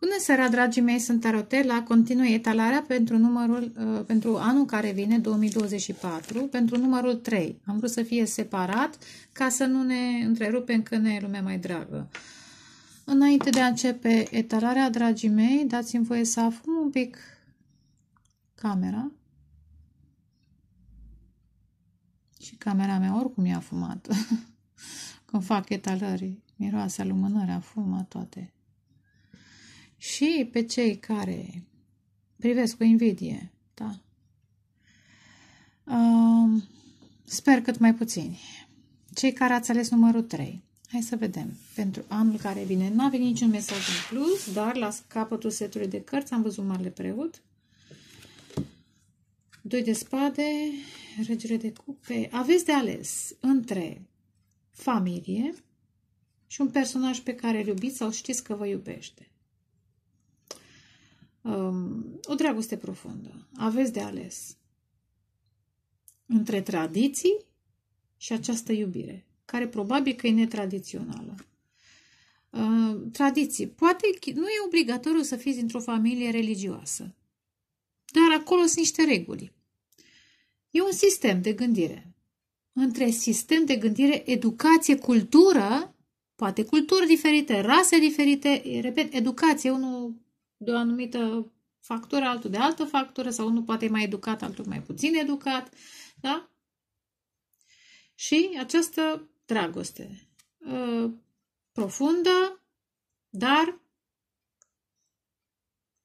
Bună seara, dragii mei, sunt Tarotela. Continui etalarea pentru, numărul, uh, pentru anul care vine, 2024, pentru numărul 3. Am vrut să fie separat ca să nu ne întrerupem când ne e lumea mai dragă. Înainte de a începe etalarea, dragii mei, dați-mi voie să afum un pic camera. Și camera mea oricum e afumată. Când fac etalări, miroase lumânări, afumă toate și pe cei care privesc cu invidie, da? Uh, sper cât mai puțini. Cei care ați ales numărul 3. Hai să vedem. Pentru anul care vine, nu a niciun mesaj în plus, dar la capătul setului de cărți am văzut Marele Preot. Doi de spade, regele de cupe. Aveți de ales între familie și un personaj pe care îl iubiți sau știți că vă iubește um, o dragoste profundă. Aveți de ales între tradiții și această iubire, care probabil că e netradițională. Uh, tradiții. Poate nu e obligatoriu să fiți într o familie religioasă, dar acolo sunt niște reguli. E un sistem de gândire. Între sistem de gândire, educație, cultură, poate culturi diferite, rase diferite, repet, educație, unul de o anumită factură, altul de altă factură, sau unul poate e mai educat, altul mai puțin educat, da? Și această dragoste uh, profundă, dar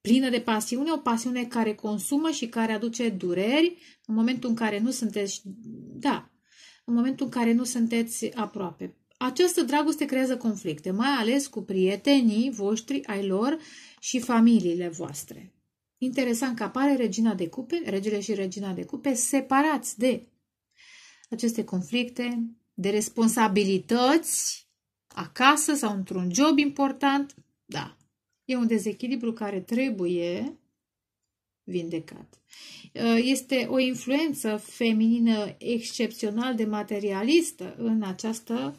plină de pasiune, o pasiune care consumă și care aduce dureri în momentul în care nu sunteți, da, în momentul în care nu sunteți aproape. Această dragoste creează conflicte, mai ales cu prietenii voștri, ai lor, și familiile voastre. Interesant că apare regina de cupe, regele și regina de cupe, separați de aceste conflicte, de responsabilități, acasă sau într-un job important. Da, e un dezechilibru care trebuie vindecat. Este o influență feminină excepțional de materialistă în această...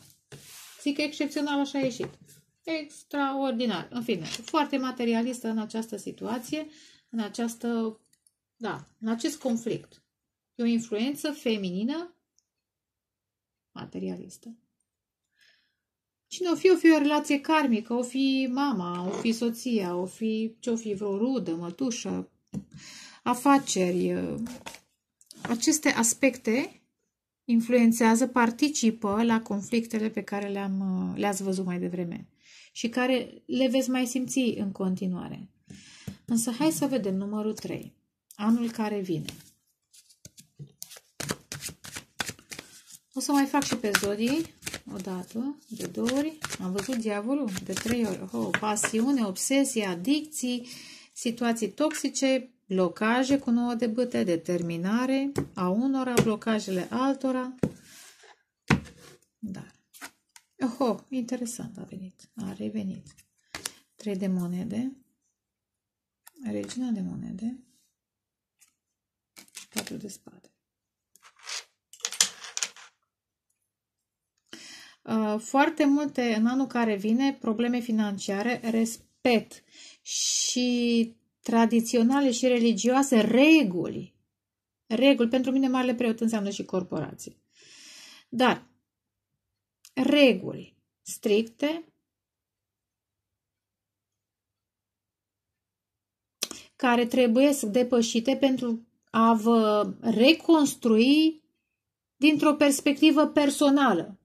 Zic că excepțional așa a ieșit extraordinar. În fine, foarte materialistă în această situație, în această, da, în acest conflict. E o influență feminină materialistă. Cine o fi, o fi o relație karmică, o fi mama, o fi soția, o fi ce o fi vreo rudă, mătușă, afaceri. Aceste aspecte influențează, participă la conflictele pe care le-am, le-ați văzut mai devreme și care le veți mai simți în continuare. Însă hai să vedem numărul 3, anul care vine. O să mai fac și pe zodii, o dată, de două ori. Am văzut diavolul de trei ori. Oh, pasiune, obsesie, adicții, situații toxice, blocaje cu nouă de bâte, determinare a unora, blocajele altora. Dar Oh, interesant a venit. A revenit. trei de monede. Regina de monede. patru de spade. Foarte multe în anul care vine probleme financiare, respect și tradiționale și religioase reguli. Reguli. Pentru mine, marele preot înseamnă și corporații. Dar reguli stricte care trebuie să depășite pentru a vă reconstrui dintr-o perspectivă personală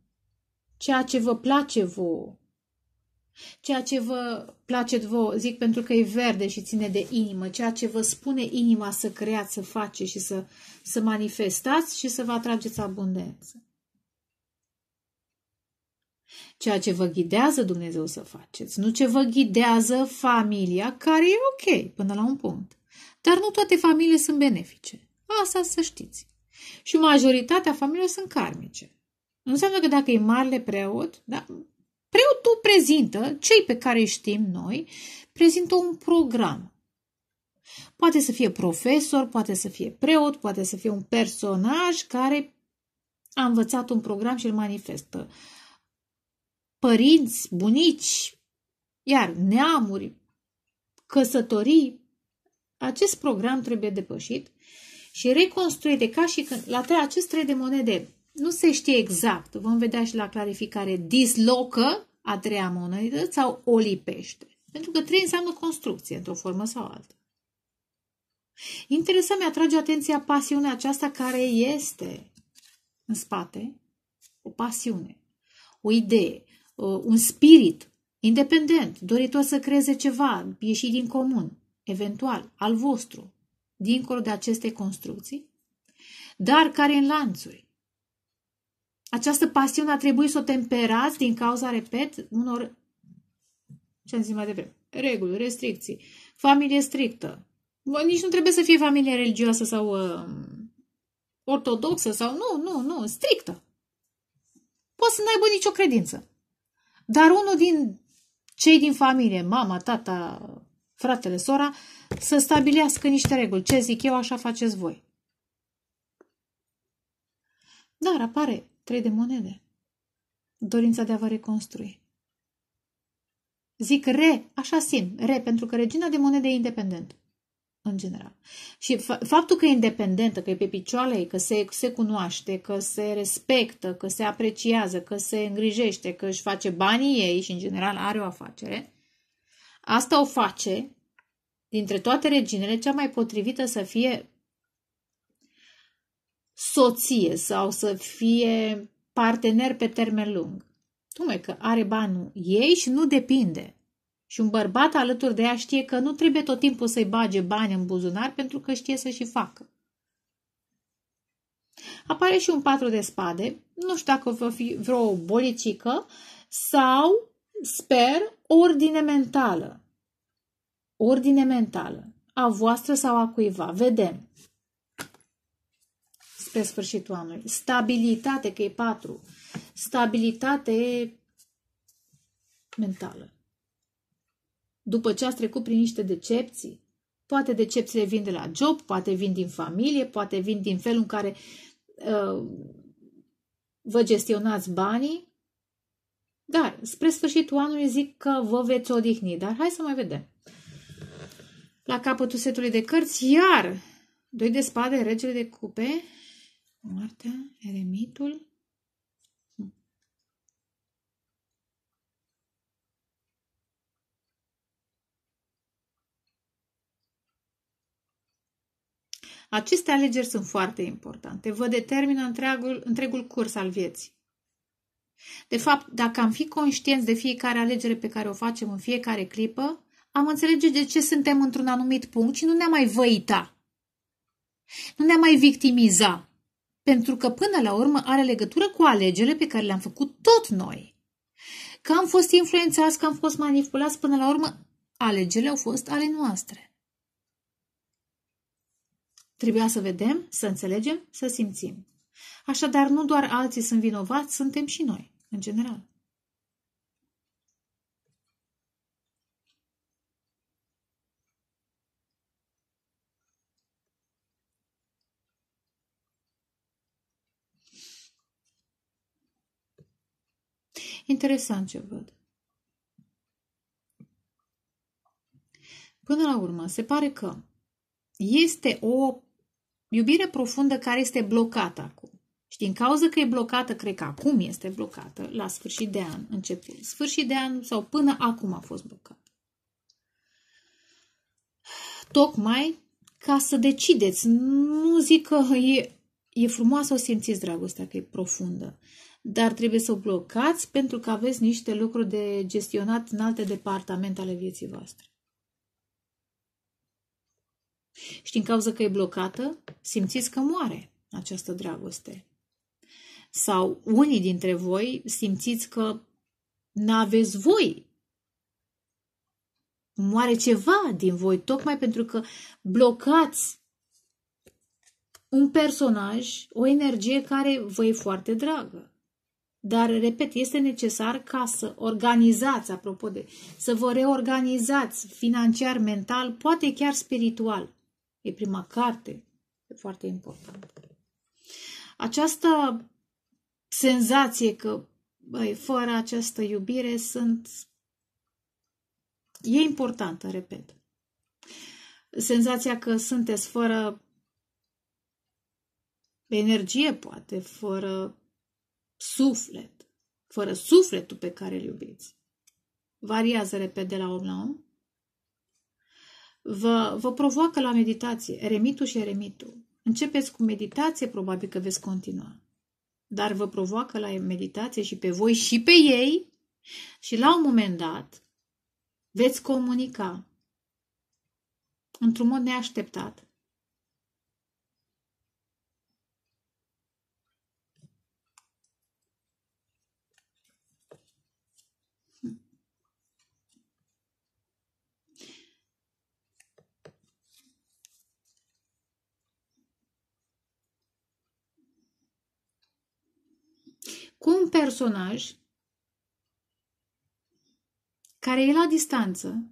ceea ce vă place vouă. Ceea ce vă place vouă, zic pentru că e verde și ține de inimă, ceea ce vă spune inima să creați, să faceți și să, să manifestați și să vă atrageți abundență. Ceea ce vă ghidează Dumnezeu să faceți, nu ce vă ghidează familia, care e ok până la un punct. Dar nu toate familiile sunt benefice. Asta să știți. Și majoritatea familiilor sunt karmice. Nu înseamnă că dacă e marele preot, da, preotul prezintă, cei pe care îi știm noi, prezintă un program. Poate să fie profesor, poate să fie preot, poate să fie un personaj care a învățat un program și îl manifestă părinți, bunici, iar neamuri, căsătorii. Acest program trebuie depășit și reconstruit de ca și când, la acest trei de monede nu se știe exact, vom vedea și la clarificare, dislocă a treia monedă sau o lipește. Pentru că trei înseamnă construcție, într-o formă sau altă. Interesant mi-atrage atenția pasiunea aceasta care este în spate o pasiune, o idee, Uh, un spirit independent, doritor să creeze ceva ieși din comun, eventual, al vostru, dincolo de aceste construcții, dar care în lanțuri. Această pasiune a trebuit să o temperați din cauza, repet, unor, ce am zis mai devreme, reguli, restricții, familie strictă. Bă, nici nu trebuie să fie familie religioasă sau uh, ortodoxă sau nu, nu, nu, strictă. Poți să n-aibă nicio credință. Dar unul din cei din familie, mama, tata, fratele, sora, să stabilească niște reguli. Ce zic eu, așa faceți voi. Dar apare trei de monede. Dorința de a vă reconstrui. Zic re, așa simt, re, pentru că regina de monede e independent în general. Și faptul că e independentă, că e pe picioare, că se, se cunoaște, că se respectă, că se apreciază, că se îngrijește, că își face banii ei și în general are o afacere, asta o face dintre toate reginele cea mai potrivită să fie soție sau să fie partener pe termen lung. Tocmai că are banul ei și nu depinde și un bărbat alături de ea știe că nu trebuie tot timpul să-i bage bani în buzunar pentru că știe să și facă. Apare și un patru de spade, nu știu dacă va fi vreo bolicică sau, sper, ordine mentală. Ordine mentală, a voastră sau a cuiva, vedem. Spre sfârșitul anului. Stabilitate, că e patru. Stabilitate mentală după ce ați trecut prin niște decepții. Poate decepțiile vin de la job, poate vin din familie, poate vin din felul în care uh, vă gestionați banii. Dar spre sfârșitul anului zic că vă veți odihni, dar hai să mai vedem. La capătul setului de cărți, iar doi de spade, regele de cupe, moartea, eremitul, Aceste alegeri sunt foarte importante. Vă determină întregul, întregul curs al vieții. De fapt, dacă am fi conștienți de fiecare alegere pe care o facem în fiecare clipă, am înțelege de ce suntem într-un anumit punct și nu ne-am mai văita. Nu ne-am mai victimiza. Pentru că până la urmă are legătură cu alegerile pe care le-am făcut tot noi. Că am fost influențați, că am fost manipulați, până la urmă alegerile au fost ale noastre. Trebuia să vedem, să înțelegem, să simțim. Așadar, nu doar alții sunt vinovați, suntem și noi, în general. Interesant ce văd. Până la urmă, se pare că este o iubire profundă care este blocată acum. Și din cauza că e blocată, cred că acum este blocată, la sfârșit de an, început. Sfârșit de an sau până acum a fost blocată. Tocmai ca să decideți. Nu zic că e, e frumoasă o simțiți dragostea, că e profundă, dar trebuie să o blocați pentru că aveți niște lucruri de gestionat în alte departamente ale vieții voastre. Și din cauza că e blocată, simțiți că moare această dragoste. Sau unii dintre voi simțiți că n-aveți voi. Moare ceva din voi, tocmai pentru că blocați un personaj, o energie care vă e foarte dragă. Dar, repet, este necesar ca să organizați, apropo de, să vă reorganizați financiar, mental, poate chiar spiritual. E prima carte. E foarte important. Această senzație că băi, fără această iubire sunt... E importantă, repet. Senzația că sunteți fără energie, poate, fără suflet, fără sufletul pe care îl iubiți. Variază repede la om la om, vă, vă provoacă la meditație, eremitul și eremitul. Începeți cu meditație, probabil că veți continua. Dar vă provoacă la meditație și pe voi și pe ei și la un moment dat veți comunica într-un mod neașteptat cu un personaj care e la distanță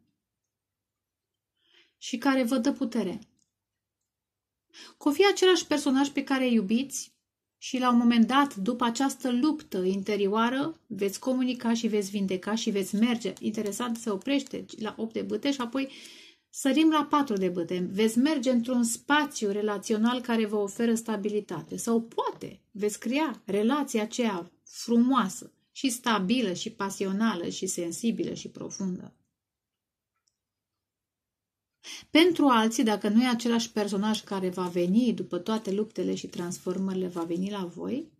și care vă dă putere. Că fi același personaj pe care îi iubiți și la un moment dat, după această luptă interioară, veți comunica și veți vindeca și veți merge. Interesant, se oprește la 8 de bâte și apoi sărim la 4 de bâte. Veți merge într-un spațiu relațional care vă oferă stabilitate. Sau poate veți crea relația aceea frumoasă și stabilă și pasională și sensibilă și profundă. Pentru alții, dacă nu e același personaj care va veni după toate luptele și transformările, va veni la voi,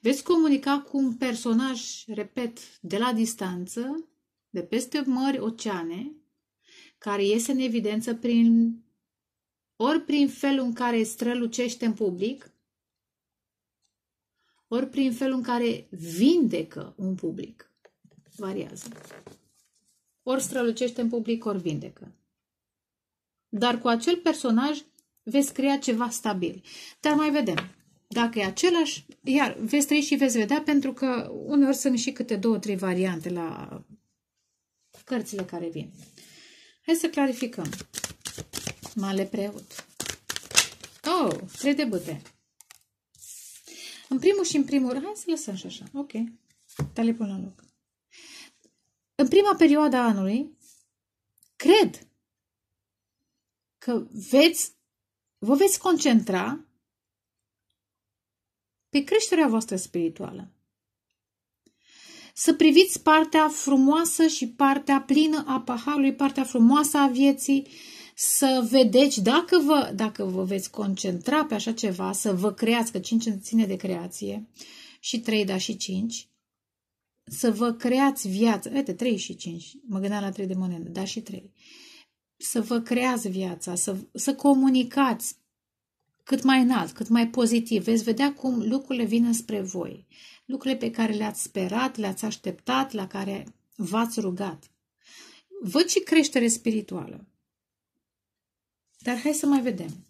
veți comunica cu un personaj, repet, de la distanță, de peste mări, oceane, care iese în evidență prin, ori prin felul în care strălucește în public, ori prin felul în care vindecă un public. Variază. Ori strălucește în public, ori vindecă. Dar cu acel personaj veți crea ceva stabil. Dar mai vedem. Dacă e același, iar veți trăi și veți vedea, pentru că uneori sunt și câte două, trei variante la cărțile care vin. Hai să clarificăm. Male preot. Oh, trei de bâte. În primul și în primul rând, hai să lăsăm și așa, ok, dar le pun la loc. În prima perioadă a anului, cred că veți, vă veți concentra pe creșterea voastră spirituală. Să priviți partea frumoasă și partea plină a paharului, partea frumoasă a vieții, să vedeți, dacă vă, dacă vă veți concentra pe așa ceva, să vă creați, că 5 ține de creație și 3, da, și 5, să vă creați viața, uite, 3 și 5, mă gândeam la 3 de monedă, da, și 3, să vă creați viața, să, să comunicați cât mai înalt, cât mai pozitiv. Veți vedea cum lucrurile vin spre voi. Lucrurile pe care le-ați sperat, le-ați așteptat, la care v-ați rugat. Văd și creștere spirituală. Dar hai să mai vedem.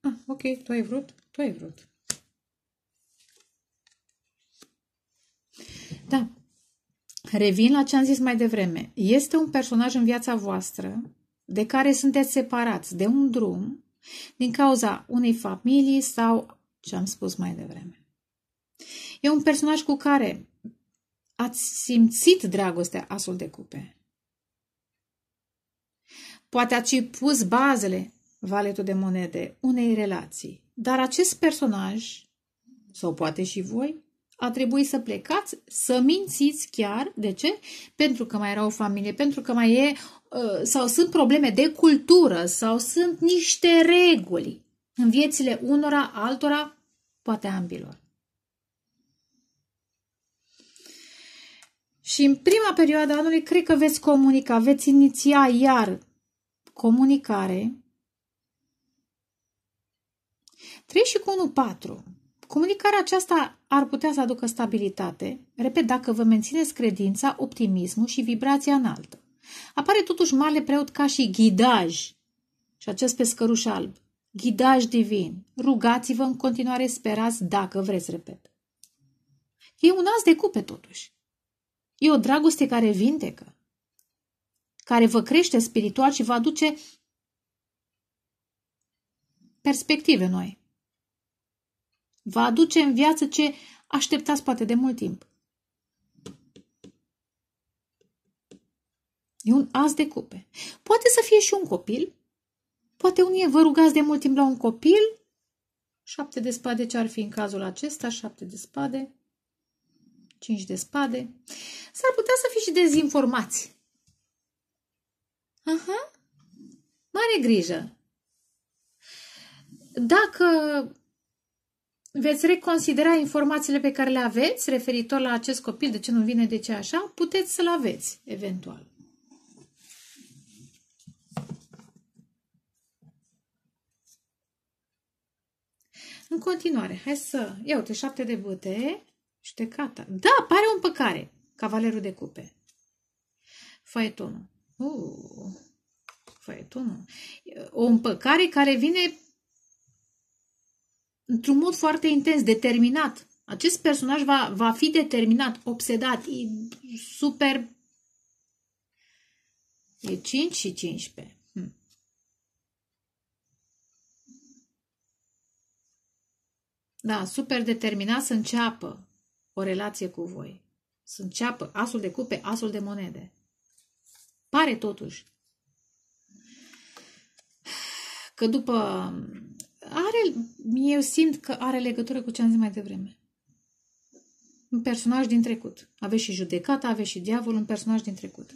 Ah, ok, tu ai vrut? Tu ai vrut. Da. Revin la ce am zis mai devreme. Este un personaj în viața voastră de care sunteți separați de un drum din cauza unei familii sau ce am spus mai devreme. E un personaj cu care ați simțit dragostea asul de cupe. Poate ați și pus bazele, valetul de monede, unei relații. Dar acest personaj, sau poate și voi, a trebuit să plecați, să mințiți chiar. De ce? Pentru că mai era o familie, pentru că mai e Uh, sau sunt probleme de cultură sau sunt niște reguli în viețile unora, altora, poate ambilor. Și în prima perioadă anului cred că veți comunica, veți iniția iar comunicare. 3 și cu 4. Comunicarea aceasta ar putea să aducă stabilitate, repet, dacă vă mențineți credința, optimismul și vibrația înaltă. Apare totuși mare preot ca și ghidaj și acest pescăruș alb. Ghidaj divin, rugați-vă în continuare, sperați dacă vreți, repet. E un as de cupe totuși. E o dragoste care vindecă, care vă crește spiritual și vă aduce perspective noi. Vă aduce în viață ce așteptați poate de mult timp. E un as de cupe. Poate să fie și un copil. Poate unii vă rugați de mult timp la un copil. Șapte de spade, ce ar fi în cazul acesta? Șapte de spade. Cinci de spade. S-ar putea să fie și dezinformați. Aha. Mare grijă. Dacă veți reconsidera informațiile pe care le aveți referitor la acest copil, de ce nu vine, de ce așa, puteți să-l aveți, eventual. În continuare, hai să... iau te șapte de băte, ștecata. Da, pare o împăcare. Cavalerul de cupe. Faetonul. Uh, faetonul. O împăcare care vine într-un mod foarte intens, determinat. Acest personaj va, va fi determinat, obsedat, super... E 5 și 15. Da, super determinat să înceapă o relație cu voi. Să înceapă asul de cupe, asul de monede. Pare totuși că după... Are, eu simt că are legătură cu ce am zis mai devreme. Un personaj din trecut. Aveți și judecata, aveți și diavolul, un personaj din trecut.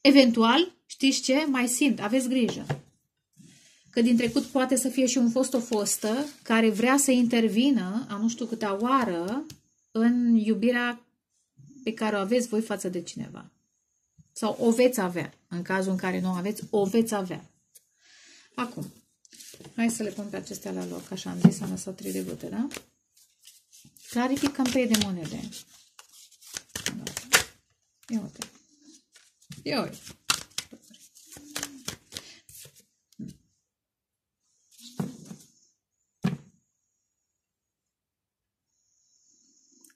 Eventual, știți ce? Mai simt, aveți grijă că din trecut poate să fie și un fost o fostă care vrea să intervină a nu știu câta oară în iubirea pe care o aveți voi față de cineva. Sau o veți avea. În cazul în care nu o aveți, o veți avea. Acum, hai să le pun pe acestea la loc. Așa am zis, am lăsat trei de bute, da? Clarificăm pe de monede. Ia uite. Ia uite.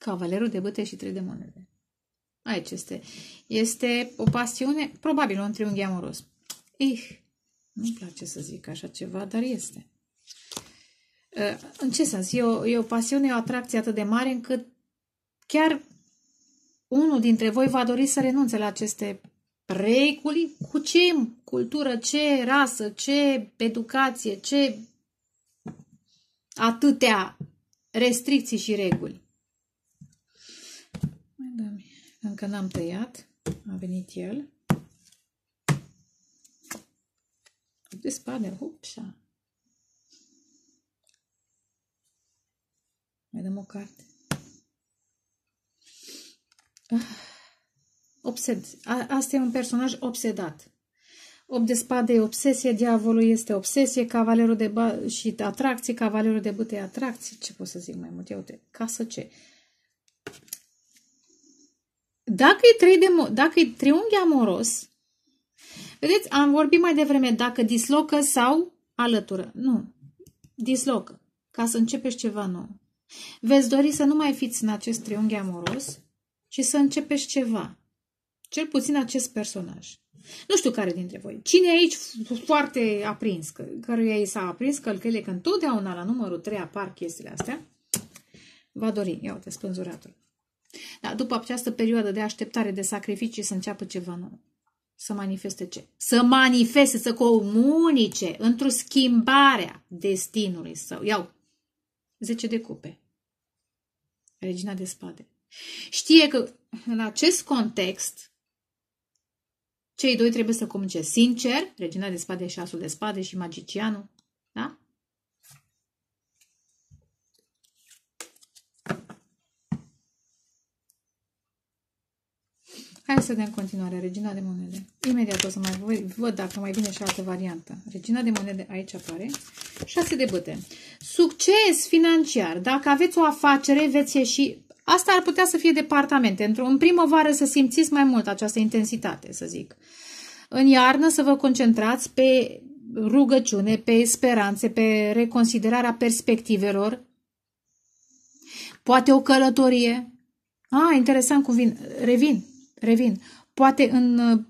Cavalerul de bâte și trei de monede. Aici este. Este o pasiune, probabil un triunghi amoros. Ih, nu-mi place să zic așa ceva, dar este. Ă, în ce sens? E o, e o pasiune, o atracție atât de mare încât chiar unul dintre voi va dori să renunțe la aceste preculi? Cu ce cultură, ce rasă, ce educație, ce atâtea restricții și reguli. Încă n-am tăiat. A venit el. De spanner, hupsa. Mai dăm o carte. Ah, obsed. Asta e un personaj obsedat. Ob de spade e obsesie, diavolul este obsesie, cavalerul de și atracții cavalerul de bâte e Ce pot să zic mai mult? Ia uite, casă ce? Dacă e, trei de, dacă e triunghi amoros, vedeți, am vorbit mai devreme dacă dislocă sau alătură. Nu, dislocă, ca să începeți ceva nou. Veți dori să nu mai fiți în acest triunghi amoros, ci să începeți ceva. Cel puțin acest personaj. Nu știu care dintre voi. Cine aici foarte aprins, că, căruia i s-a aprins călcăile, că întotdeauna la numărul 3 apar chestiile astea, va dori. Ia uite, spânzuratul. Da, după această perioadă de așteptare, de sacrificii, să înceapă ceva nou. Să manifeste ce? Să manifeste, să comunice într-o a destinului său. Iau, 10 de cupe. Regina de spade. Știe că în acest context cei doi trebuie să comunice sincer, regina de spade și asul de spade și magicianul, Hai să vedem continuare. Regina de monede. Imediat o să mai văd dacă mai vine și altă variantă. Regina de monede aici apare. 6 de băte. Succes financiar. Dacă aveți o afacere, veți ieși... Asta ar putea să fie departamente. în primăvară să simțiți mai mult această intensitate, să zic. În iarnă să vă concentrați pe rugăciune, pe speranțe, pe reconsiderarea perspectivelor, poate o călătorie. Ah, interesant cum vin. Revin. Revin, poate în uh,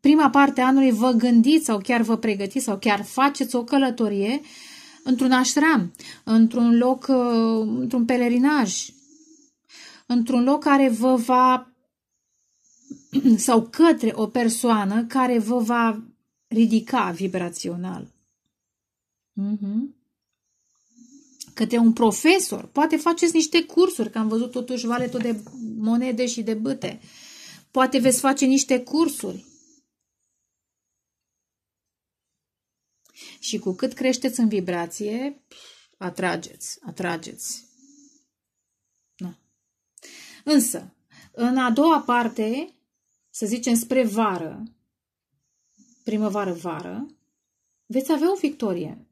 prima parte a anului vă gândiți sau chiar vă pregătiți sau chiar faceți o călătorie într-un așram, într-un loc, uh, într-un pelerinaj, într-un loc care vă va sau către o persoană care vă va ridica vibrațional. Mm-hmm. Către un profesor. Poate faceți niște cursuri, că am văzut totuși vale tot de monede și de băte. Uh, Poate veți face niște cursuri. Și cu cât creșteți în vibrație, atrageți, atrageți. Nu. Însă, în a doua parte, să zicem spre vară, primăvară-vară, veți avea o victorie.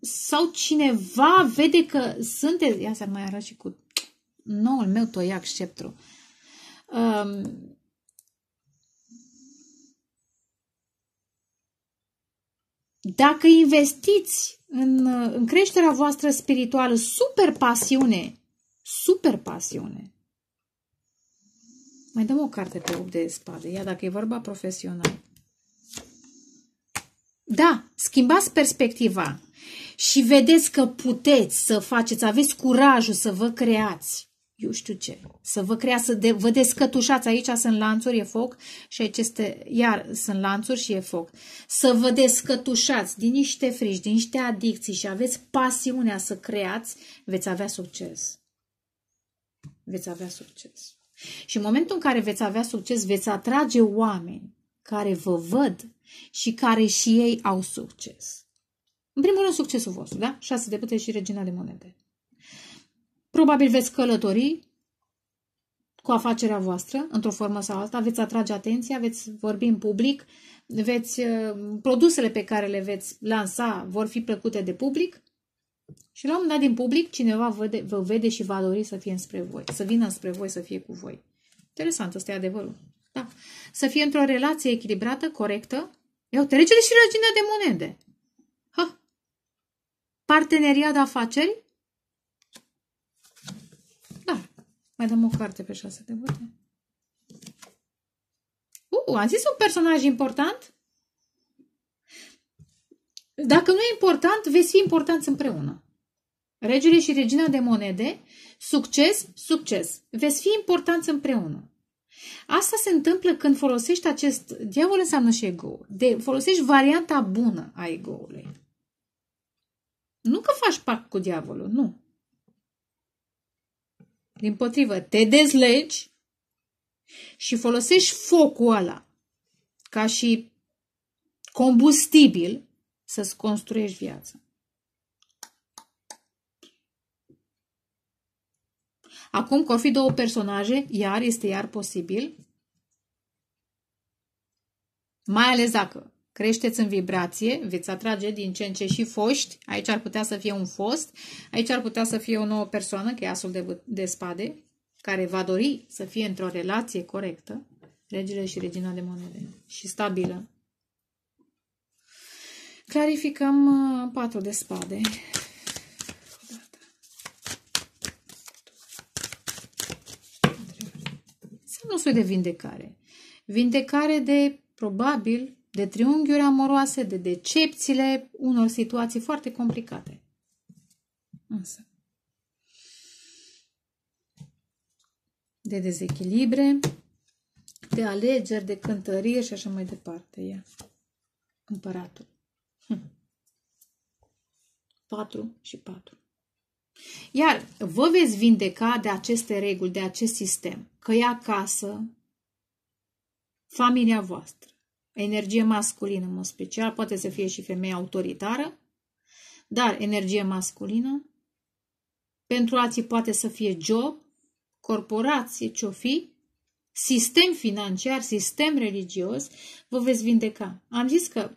Sau cineva vede că sunteți... Ia să mai arăt și cu noul meu toiac sceptru. Um, Dacă investiți în, în creșterea voastră spirituală super pasiune, super pasiune. Mai dăm o carte pe 8 de spade, ia dacă e vorba profesional. Da, schimbați perspectiva și vedeți că puteți să faceți, aveți curajul să vă creați eu știu ce, să vă crea, să de, vă descătușați, aici sunt lanțuri, e foc, și aici este, iar sunt lanțuri și e foc, să vă descătușați din niște frici, din niște adicții și aveți pasiunea să creați, veți avea succes. Veți avea succes. Și în momentul în care veți avea succes, veți atrage oameni care vă văd și care și ei au succes. În primul rând, succesul vostru, da? Șase de pute și regina de monede. Probabil veți călători cu afacerea voastră, într-o formă sau alta, veți atrage atenția, veți vorbi în public, veți, uh, produsele pe care le veți lansa vor fi plăcute de public și la un moment dat din public cineva vede, vă vede și va dori să fie înspre voi, să vină spre voi, să fie cu voi. Interesant, ăsta e adevărul. Da. Să fie într-o relație echilibrată, corectă. Eu trecere și regina de monede. Ha! Parteneria de afaceri Mai dăm o carte pe șase de bute. Uh, am zis un personaj important? Dacă nu e important, veți fi importanți împreună. Regele și regina de monede, succes, succes. Veți fi importanți împreună. Asta se întâmplă când folosești acest... Diavol înseamnă și ego. De, folosești varianta bună a ego-ului. Nu că faci pact cu diavolul, nu. Din potrivă, te dezlegi și folosești focul ăla ca și combustibil să-ți construiești viața. Acum că fi două personaje, iar este iar posibil, mai ales dacă creșteți în vibrație, veți atrage din ce în ce și foști, aici ar putea să fie un fost, aici ar putea să fie o nouă persoană, că e asul de, de spade, care va dori să fie într-o relație corectă, regele și regina de monede, și stabilă. Clarificăm uh, patru de spade. Să nu soi de vindecare. Vindecare de, probabil, de triunghiuri amoroase, de decepțiile unor situații foarte complicate. Însă, de dezechilibre, de alegeri, de cântărie și așa mai departe. Ia. Împăratul. Hm. 4 și 4. Iar vă veți vindeca de aceste reguli, de acest sistem, că e acasă, familia voastră, energie masculină, în mod special, poate să fie și femeie autoritară, dar energie masculină. Pentru alții poate să fie job, corporație, ce-o fi, sistem financiar, sistem religios, vă veți vindeca. Am zis că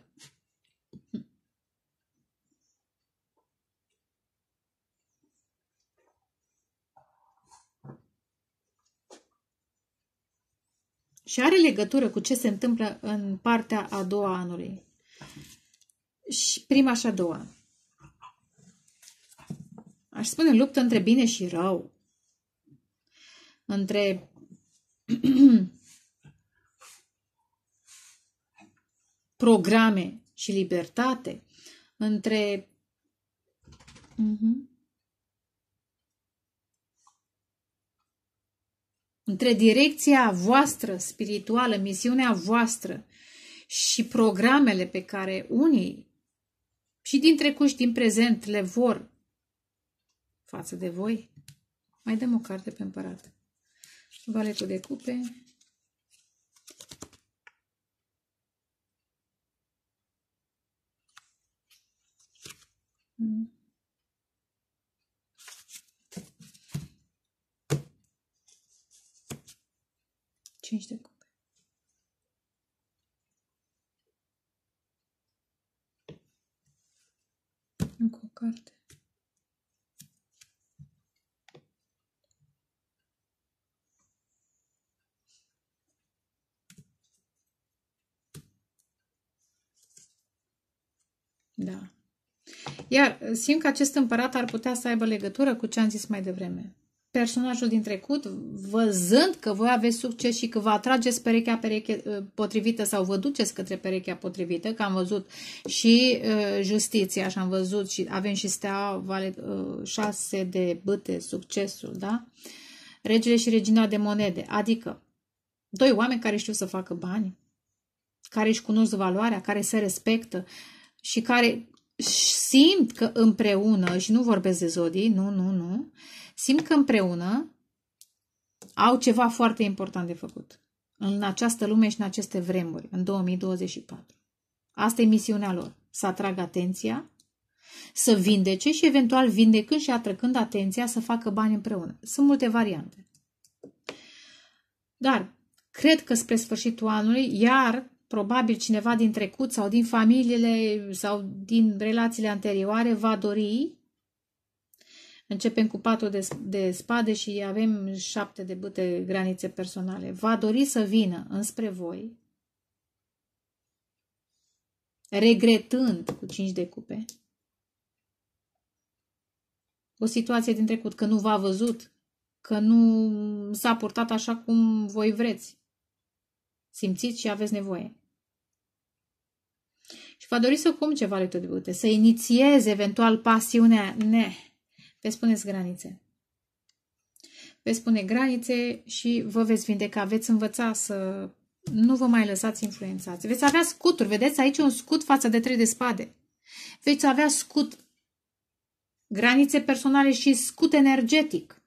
și are legătură cu ce se întâmplă în partea a doua anului. Și prima și a doua. Aș spune luptă între bine și rău. Între programe și libertate, între uh-huh. între direcția voastră spirituală, misiunea voastră și programele pe care unii și din trecut și din prezent le vor față de voi, mai dăm o carte pe împărat. Valetul de cupe, Iar simt că acest împărat ar putea să aibă legătură cu ce am zis mai devreme. Personajul din trecut, văzând că voi aveți succes și că vă atrageți perechea pereche, uh, potrivită sau vă duceți către perechea potrivită, că am văzut și uh, justiția și am văzut și avem și stea vale, uh, șase de băte, succesul, da? Regele și regina de monede, adică doi oameni care știu să facă bani, care își cunosc valoarea, care se respectă și care simt că împreună, și nu vorbesc de zodii, nu, nu, nu, simt că împreună au ceva foarte important de făcut în această lume și în aceste vremuri, în 2024. Asta e misiunea lor, să atragă atenția, să vindece și eventual vindecând și atrăcând atenția să facă bani împreună. Sunt multe variante. Dar cred că spre sfârșitul anului, iar probabil cineva din trecut sau din familiile sau din relațiile anterioare va dori. Începem cu patru de, de spade și avem șapte de bâte granițe personale. Va dori să vină înspre voi, regretând cu cinci de cupe o situație din trecut, că nu v-a văzut, că nu s-a purtat așa cum voi vreți. Simțiți și aveți nevoie și va dori să cum ceva lui Tutbute, să inițieze eventual pasiunea, ne, veți puneți granițe. Veți pune granițe și vă veți vindeca, veți învăța să nu vă mai lăsați influențați. Veți avea scuturi, vedeți aici un scut față de trei de spade. Veți avea scut, granițe personale și scut energetic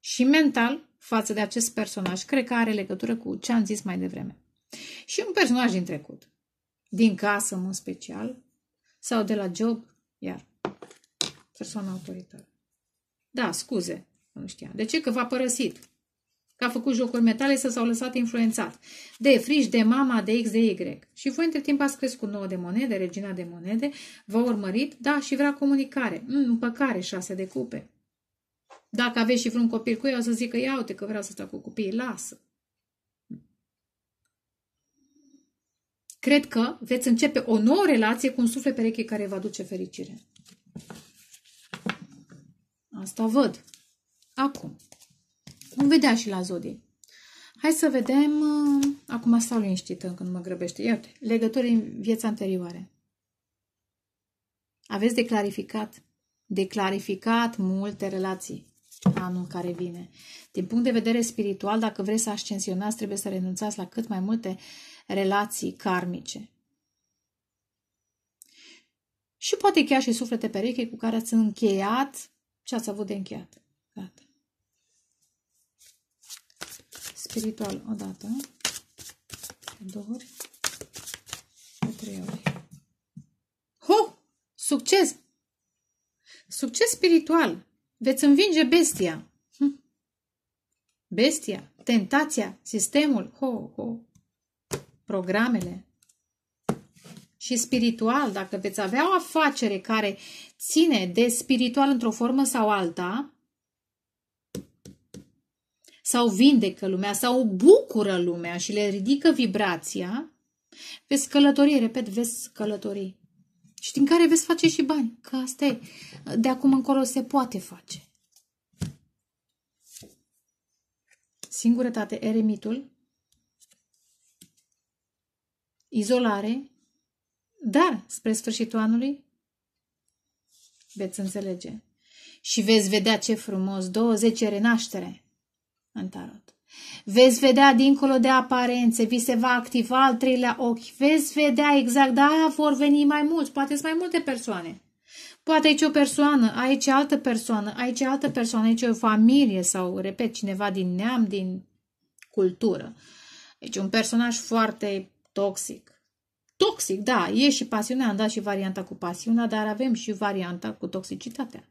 și mental față de acest personaj. Cred că are legătură cu ce am zis mai devreme. Și un personaj din trecut din casă, în special, sau de la job, iar persoana autoritară. Da, scuze, nu știam. De ce? Că v-a părăsit. Că a făcut jocuri metale să s-au lăsat influențat. De frici, de mama, de X, de Y. Și voi între timp ați crescut nouă de monede, regina de monede, v-a urmărit, da, și vrea comunicare. Mm, împăcare, șase de cupe. Dacă aveți și vreun copil cu ei, o să zică, ia uite că vreau să stau cu copiii, lasă. cred că veți începe o nouă relație cu un suflet pereche care vă aduce fericire. Asta văd. Acum. Vom vedea și la zodii. Hai să vedem... Uh, acum stau liniștită când mă grăbește. Iată, legături în viața anterioare. Aveți de clarificat. De clarificat multe relații anul care vine. Din punct de vedere spiritual, dacă vreți să ascensionați, trebuie să renunțați la cât mai multe uh, relații karmice. Și poate chiar și suflete pereche cu care ați încheiat ce ați avut de încheiat. Gata. Spiritual odată, de două ori, de trei ori. Ho! Succes! Succes spiritual! Veți învinge bestia! Hm? Bestia, tentația, sistemul, ho, ho, programele. Și spiritual, dacă veți avea o afacere care ține de spiritual într-o formă sau alta, sau vindecă lumea, sau bucură lumea și le ridică vibrația, veți călători, repet, veți călători. Și din care veți face și bani, că asta e. De acum încolo se poate face. Singurătate, eremitul, izolare, dar spre sfârșitul anului veți înțelege. Și veți vedea ce frumos, 20 renaștere în tarot. Veți vedea dincolo de aparențe, vi se va activa al treilea ochi, veți vedea exact, da, vor veni mai mulți, poate sunt mai multe persoane. Poate aici o persoană, aici altă persoană, aici altă persoană, aici o familie sau, repet, cineva din neam, din cultură. Deci un personaj foarte Toxic. Toxic, da, e și pasiunea, am dat și varianta cu pasiunea, dar avem și varianta cu toxicitatea,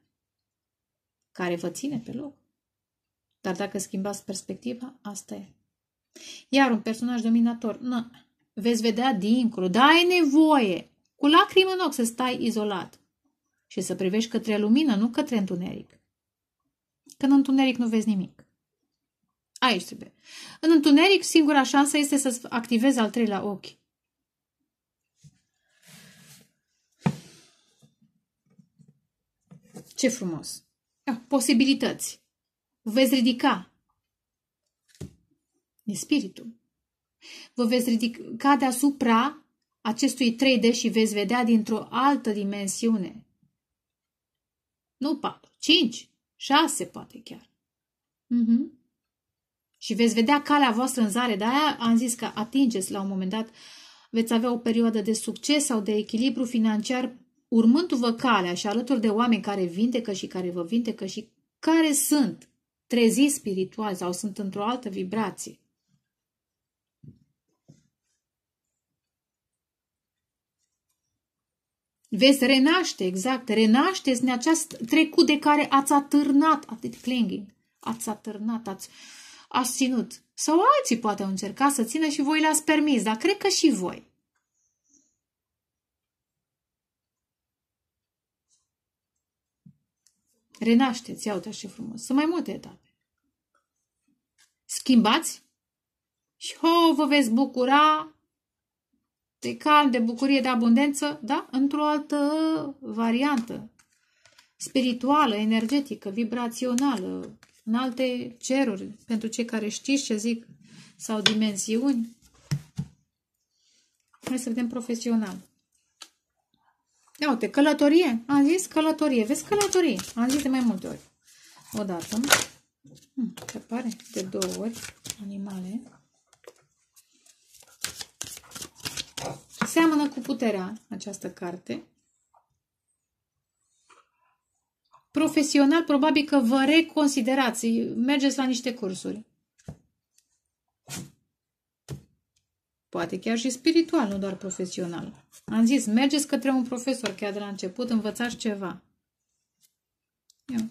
care vă ține pe loc. Dar dacă schimbați perspectiva, asta e. Iar un personaj dominator, na, veți vedea dincolo, da, ai nevoie, cu lacrimi în ochi, să stai izolat și să privești către lumină, nu către întuneric. Când în întuneric nu vezi nimic. Aici trebuie. În întuneric, singura șansă este să activezi al treilea ochi. Ce frumos! Ah, posibilități. Veți ridica. E spiritul. Vă veți ridica deasupra acestui 3D și veți vedea dintr-o altă dimensiune. Nu 4, 5, 6 poate chiar. Mhm. Uh -huh și veți vedea calea voastră în zare. De aia am zis că atingeți la un moment dat, veți avea o perioadă de succes sau de echilibru financiar urmându-vă calea și alături de oameni care vindecă și care vă vindecă și care sunt treziți spiritual sau sunt într-o altă vibrație. Veți renaște, exact, renașteți în acest trecut de care ați atârnat, atât clinging, ați atârnat, ați, uh, ați ținut. Sau alții poate au încercat să țină și voi le-ați permis, dar cred că și voi. Renașteți, iau și frumos. Sunt mai multe etape. Schimbați și ho, vă veți bucura de calm, de bucurie, de abundență, da? Într-o altă variantă spirituală, energetică, vibrațională, în alte ceruri, pentru cei care știți ce zic, sau dimensiuni. Hai să vedem profesional. Ia uite, călătorie. Am zis călătorie. Vezi călătorie. Am zis de mai multe ori. O dată. Hmm, se pare de două ori. Animale. Seamănă cu puterea această carte. profesional, probabil că vă reconsiderați, mergeți la niște cursuri. Poate chiar și spiritual, nu doar profesional. Am zis, mergeți către un profesor chiar de la început, învățați ceva. Ia.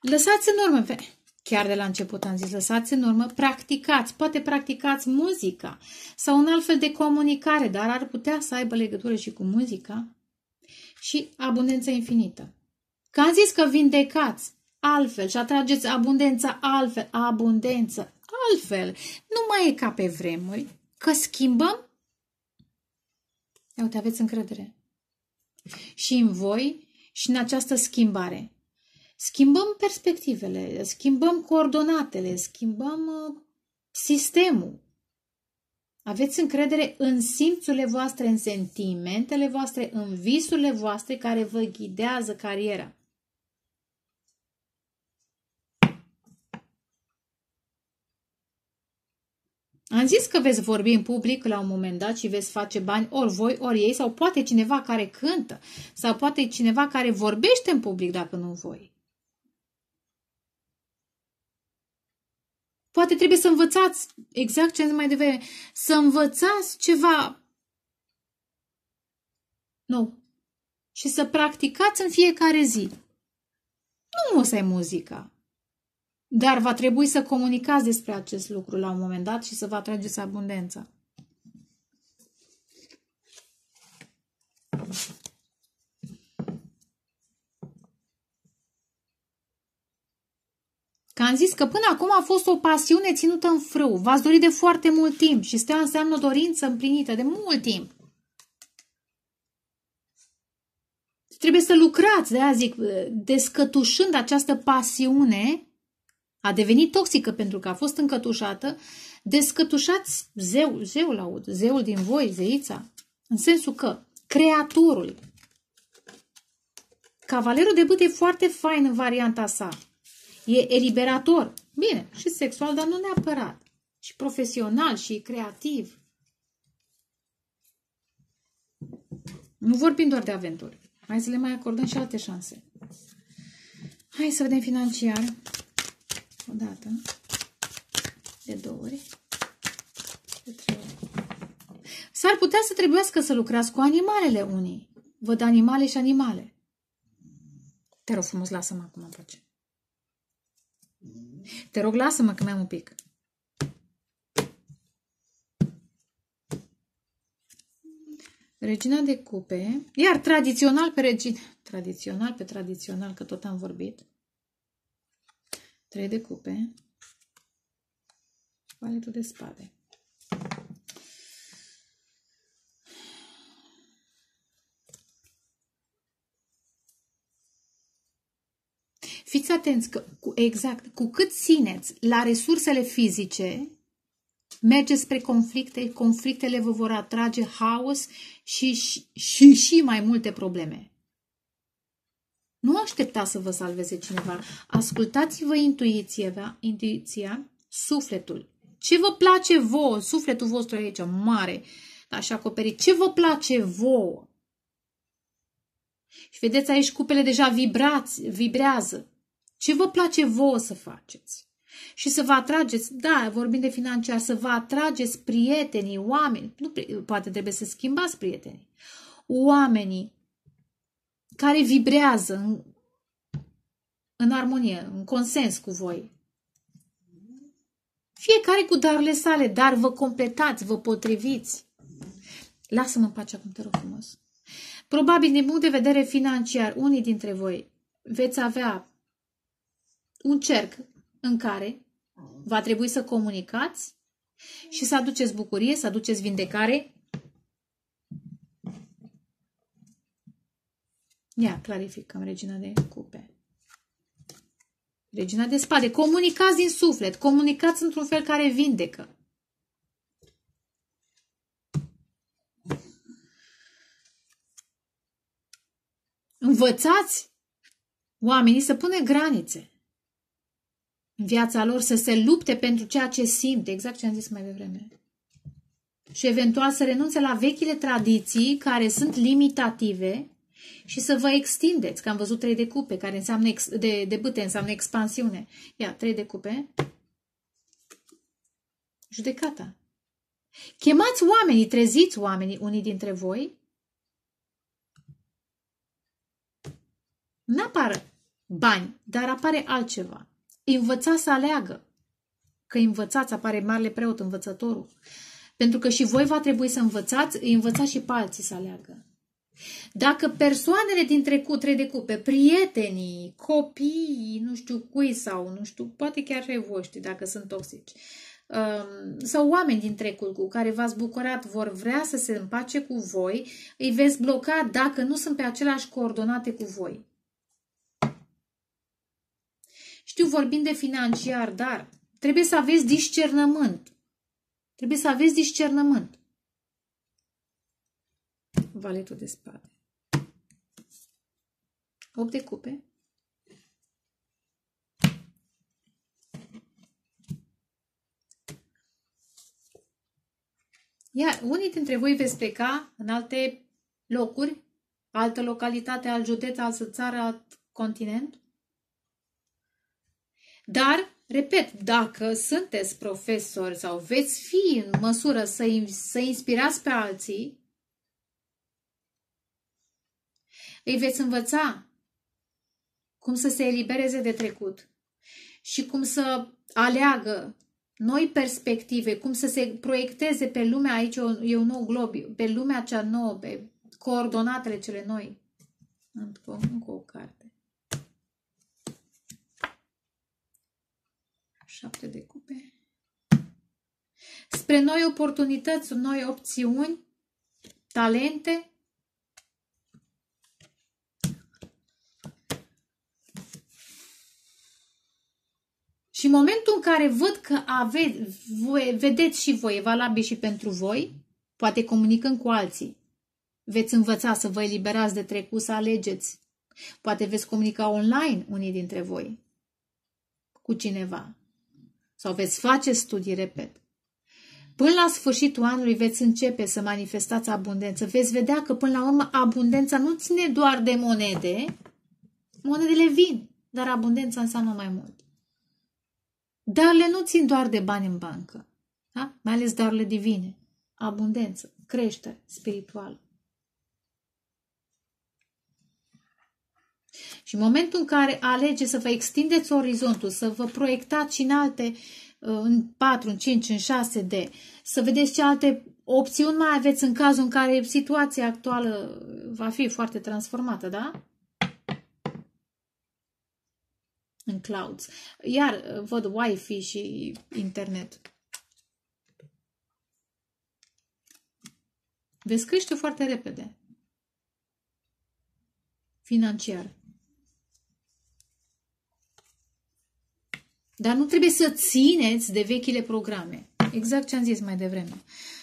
Lăsați în urmă, chiar de la început am zis, lăsați în urmă, practicați, poate practicați muzica sau un alt fel de comunicare, dar ar putea să aibă legătură și cu muzica și abundența infinită. Că am zis că vindecați altfel și atrageți abundența altfel, abundență altfel. Nu mai e ca pe vremuri, că schimbăm. Ia uite, aveți încredere. Și în voi și în această schimbare. Schimbăm perspectivele, schimbăm coordonatele, schimbăm uh, sistemul. Aveți încredere în simțurile voastre, în sentimentele voastre, în visurile voastre care vă ghidează cariera. Am zis că veți vorbi în public la un moment dat și veți face bani ori voi, ori ei, sau poate cineva care cântă, sau poate cineva care vorbește în public, dacă nu voi. Poate trebuie să învățați, exact ce am zis mai devreme, să învățați ceva nou și să practicați în fiecare zi. Nu o să ai muzica, dar va trebui să comunicați despre acest lucru la un moment dat și să vă atrageți abundența. Că am zis că până acum a fost o pasiune ținută în frâu. V-ați dorit de foarte mult timp și stea înseamnă o dorință împlinită de mult timp. Trebuie să lucrați, de aia zic, descătușând această pasiune a devenit toxică pentru că a fost încătușată. Descătușați zeu, zeul aud, zeul din voi, zeița. În sensul că creatorul, cavalerul de bâte e foarte fain în varianta sa. E eliberator. Bine, și sexual, dar nu neapărat. Și profesional, și creativ. Nu vorbim doar de aventuri. Hai să le mai acordăm și alte șanse. Hai să vedem financiar o dată, de două ori, de trei ori. S-ar putea să trebuiască să lucrați cu animalele unii. Văd animale și animale. Te rog frumos, lasă-mă acum în pace. Te rog, lasă-mă că mi-am un pic. Regina de cupe. Iar tradițional pe regina... Tradițional pe tradițional, că tot am vorbit. 3 de cupe, paletul de spade. Fiți atenți că, cu, exact, cu cât țineți la resursele fizice, mergeți spre conflicte, conflictele vă vor atrage haos și și, și, și mai multe probleme. Nu aștepta să vă salveze cineva. Ascultați-vă intuiția, intuiția, sufletul. Ce vă place vouă? Sufletul vostru aici mare. Așa acoperit. Ce vă place vouă? Și vedeți aici cupele deja vibrați, vibrează. Ce vă place vouă să faceți? Și să vă atrageți, da, vorbim de financiar, să vă atrageți prietenii, oameni. Nu, poate trebuie să schimbați prietenii. Oamenii care vibrează în, în armonie, în consens cu voi. Fiecare cu darurile sale, dar vă completați, vă potriviți. Lasă-mă în pace acum, te rog frumos. Probabil, din punct de vedere financiar, unii dintre voi veți avea un cerc în care va trebui să comunicați și să aduceți bucurie, să aduceți vindecare, Ia, clarificăm, regina de cupe. Regina de spade. Comunicați din suflet. Comunicați într-un fel care vindecă. Învățați oamenii să pune granițe în viața lor, să se lupte pentru ceea ce simt, exact ce am zis mai devreme. Și eventual să renunțe la vechile tradiții care sunt limitative și să vă extindeți, că am văzut trei de cupe, care înseamnă ex, de, de bâte, înseamnă expansiune. Ia, trei de cupe. Judecata. Chemați oamenii, treziți oamenii, unii dintre voi. Nu apar bani, dar apare altceva. Învăța să aleagă. Că învățați, apare marele preot, învățătorul. Pentru că și voi va trebui să învățați, învățați și pe alții să aleagă. Dacă persoanele din trecut redecupe, prietenii, copiii, nu știu cui sau nu știu, poate chiar și voștri dacă sunt toxici, um, sau oameni din trecut cu care v-ați bucurat vor vrea să se împace cu voi, îi veți bloca dacă nu sunt pe același coordonate cu voi. Știu, vorbim de financiar, dar trebuie să aveți discernământ. Trebuie să aveți discernământ valetul de spade. 8 de cupe. Iar unii dintre voi veți pleca în alte locuri, altă localitate, alt județ, altă țară, alt continent. Dar, repet, dacă sunteți profesori sau veți fi în măsură să, să inspirați pe alții, Îi veți învăța cum să se elibereze de trecut și cum să aleagă noi perspective, cum să se proiecteze pe lumea aici, e un nou glob, pe lumea cea nouă, pe coordonatele cele noi. Încă o carte. Șapte de cupe. Spre noi oportunități, noi opțiuni, talente, Și în momentul în care văd că ave, voi, vedeți și voi, e valabil și pentru voi, poate comunicând cu alții, veți învăța să vă eliberați de trecut, să alegeți. Poate veți comunica online unii dintre voi cu cineva. Sau veți face studii, repet. Până la sfârșitul anului veți începe să manifestați abundență. Veți vedea că până la urmă abundența nu ține doar de monede. Monedele vin, dar abundența înseamnă mai mult. Darle nu țin doar de bani în bancă, da? mai ales darle divine, abundență, creștere spirituală. Și în momentul în care alege să vă extindeți orizontul, să vă proiectați și în alte, uh, în 4, în 5, în 6 de, să vedeți ce alte opțiuni mai aveți în cazul în care situația actuală va fi foarte transformată, da? în clouds. Iar uh, văd Wi-Fi și internet. Vezi, crește foarte repede. Financiar. Dar nu trebuie să țineți de vechile programe. Exact ce am zis mai devreme.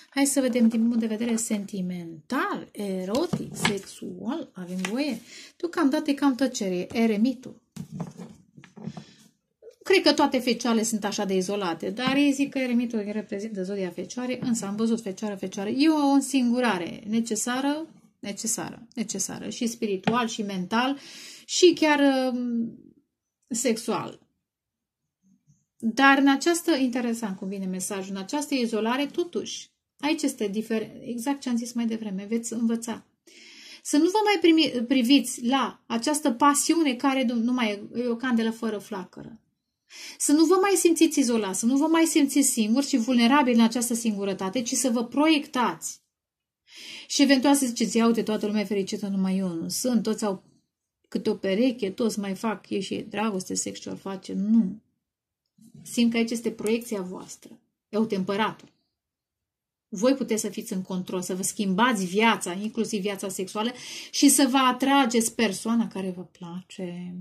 Hai să vedem din punct de vedere sentimental, erotic, sexual, avem voie. Deocamdată e cam tăcere, eremitul. Cred că toate fecioarele sunt așa de izolate, dar ei zic că eremitul reprezintă zodia fecioare, însă am văzut fecioară, fecioară. E o însingurare necesară, necesară, necesară și spiritual și mental și chiar um, sexual. Dar în această, interesant cum vine mesajul, în această izolare, totuși, aici este difer, exact ce am zis mai devreme, veți învăța. Să nu vă mai primi, priviți la această pasiune care nu mai e o candelă fără flacără. Să nu vă mai simțiți izolați, să nu vă mai simțiți singuri și vulnerabili în această singurătate, ci să vă proiectați. Și eventual să ziceți, ia uite, toată lumea e fericită, numai eu nu sunt, toți au câte o pereche, toți mai fac, e și dragoste, sex ce face. Nu. Simt că aici este proiecția voastră. E uite, împăratul. Voi puteți să fiți în control, să vă schimbați viața, inclusiv viața sexuală, și să vă atrageți persoana care vă place.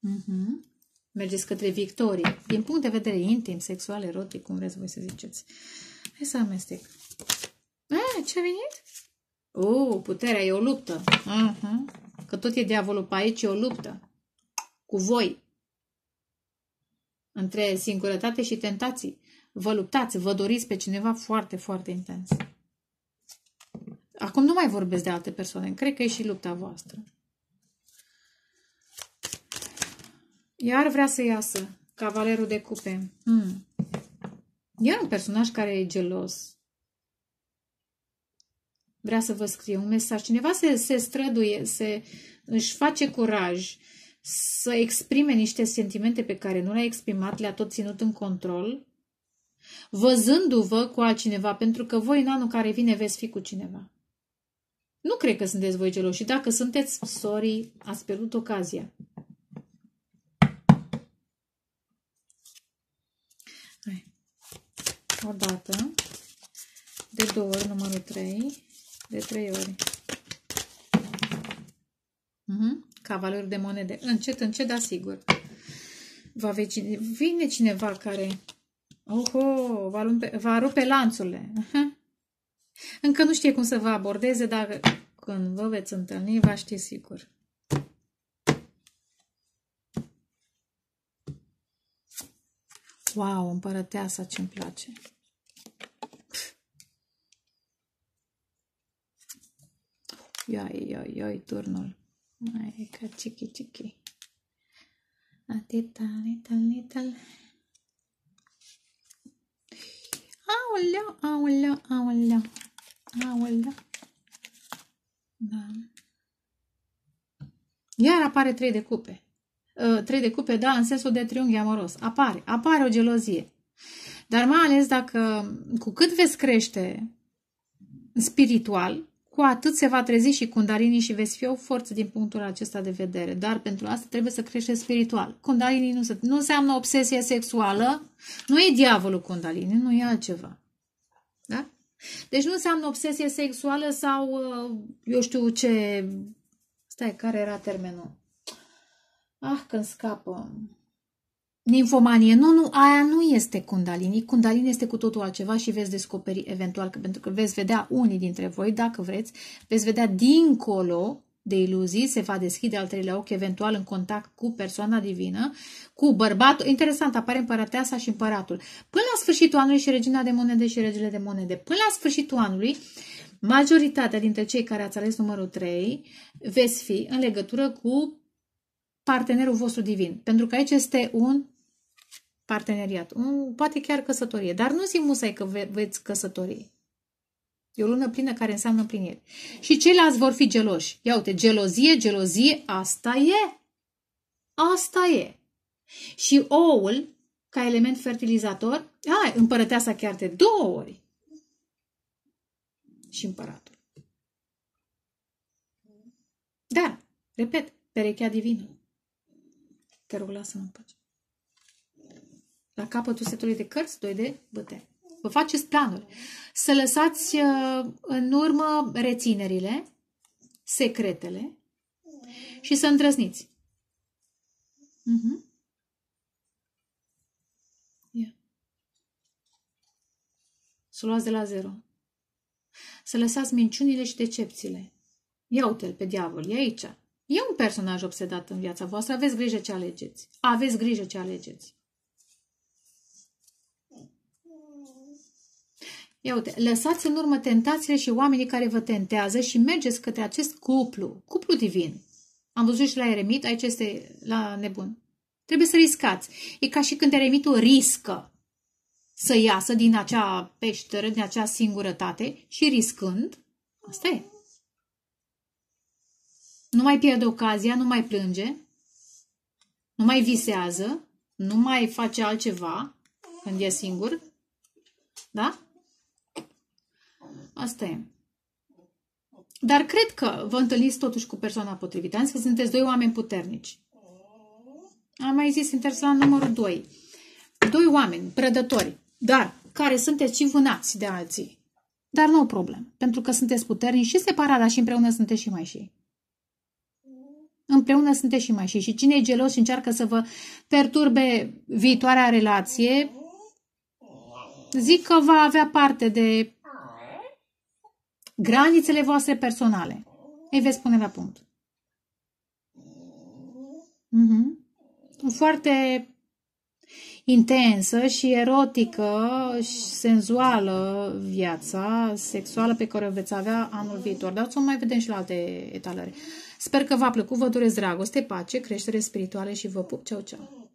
Uh mhm. -huh mergeți către victorie, din punct de vedere intim, sexual, erotic, cum vreți voi să ziceți. Hai să amestec. A, ce a venit? O, uh, puterea e o luptă. Uh -huh. Că tot e diavolul pe aici, e o luptă. Cu voi. Între singurătate și tentații. Vă luptați, vă doriți pe cineva foarte, foarte intens. Acum nu mai vorbesc de alte persoane. Cred că e și lupta voastră. Iar vrea să iasă cavalerul de cupe. Hmm. Iar un personaj care e gelos. Vrea să vă scrie un mesaj. Cineva se, se străduie, se, își face curaj să exprime niște sentimente pe care nu le-a exprimat, le-a tot ținut în control, văzându-vă cu altcineva, pentru că voi în anul care vine veți fi cu cineva. Nu cred că sunteți voi geloși. Dacă sunteți, sorry, ați pierdut ocazia. Hai. O dată, de două ori numărul 3, de trei ori. Mm -hmm. Cavaluri de monede. Încet, încet, dar sigur. Va cine, vine cineva care... Oho, va, lumpe, va rupe lanțurile. Mhm. Încă nu știe cum să vă abordeze, dar când vă veți întâlni, va ști sigur. Wow, împărăteasa ce-mi place. Ioi, ioi, ioi, turnul. Mai e ca chichi, chichi. Atita, little, little. Aoleu, aoleu, aoleu. Aoleu. Da. Iar apare trei de cupe. Ă, trei de cupe, da, în sensul de triunghi amoros. Apare, apare o gelozie. Dar mai ales dacă, cu cât veți crește spiritual, cu atât se va trezi și kundalinii și veți fi o forță din punctul acesta de vedere. Dar pentru asta trebuie să crește spiritual. Kundalinii nu, se, nu înseamnă obsesie sexuală, nu e diavolul kundalinii, nu e altceva. Da? Deci nu înseamnă obsesie sexuală sau ă, eu știu ce... Stai, care era termenul? Ah, când scapă. Ninfomanie. Nu, nu, aia nu este Kundalini. Kundalini este cu totul altceva și veți descoperi eventual, că, pentru că veți vedea unii dintre voi, dacă vreți, veți vedea dincolo de iluzii, se va deschide al treilea ochi, eventual în contact cu persoana divină, cu bărbatul. Interesant, apare împărăteasa și împăratul. Până la sfârșitul anului și regina de monede și regele de monede. Până la sfârșitul anului, majoritatea dintre cei care ați ales numărul 3 veți fi în legătură cu partenerul vostru divin. Pentru că aici este un parteneriat, un, poate chiar căsătorie. Dar nu zi musai că ve, veți căsători. E o lună plină care înseamnă împlinire. Și ceilalți vor fi geloși. Ia uite, gelozie, gelozie, asta e. Asta e. Și oul, ca element fertilizator, a, împărăteasa chiar de două ori. Și împăratul. Da, repet, perechea divină. Te rog, lasă-mă în pace. La capătul setului de cărți, doi de băte. Vă faceți planuri. Să lăsați uh, în urmă reținerile, secretele și să îndrăzniți. Uh-huh. Să luați de la zero. Să lăsați minciunile și decepțiile. Ia uite-l pe diavol, e aici. E un personaj obsedat în viața voastră. Aveți grijă ce alegeți. Aveți grijă ce alegeți. Ia uite, lăsați în urmă tentațiile și oamenii care vă tentează și mergeți către acest cuplu, cuplu divin. Am văzut și la eremit, aici este la nebun. Trebuie să riscați. E ca și când eremitul riscă să iasă din acea peșteră, din acea singurătate și riscând, asta e, nu mai pierde ocazia, nu mai plânge, nu mai visează, nu mai face altceva când e singur. Da? Asta e. Dar cred că vă întâlniți totuși cu persoana potrivită. Am că sunteți doi oameni puternici. Am mai zis interesant numărul 2. Doi oameni prădători, dar care sunteți vânați de alții. Dar nu o problemă, pentru că sunteți puternici și separat, dar și împreună sunteți și mai și ei împreună sunteți și mai și. Și cine e gelos și încearcă să vă perturbe viitoarea relație, zic că va avea parte de granițele voastre personale. Ei veți pune la punct. Mm-hmm. Foarte intensă și erotică și senzuală viața sexuală pe care o veți avea anul viitor. Dar o mai vedem și la alte etalări. Sper că v-a plăcut, vă doresc dragoste, pace, creștere spirituală și vă pup. Ceau, ceau!